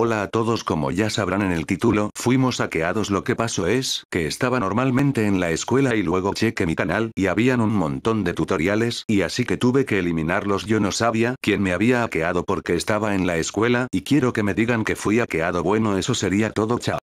Hola a todos como ya sabrán en el título, fuimos saqueados lo que pasó es, que estaba normalmente en la escuela y luego cheque mi canal, y habían un montón de tutoriales, y así que tuve que eliminarlos yo no sabía quién me había hackeado porque estaba en la escuela, y quiero que me digan que fui hackeado bueno eso sería todo chao.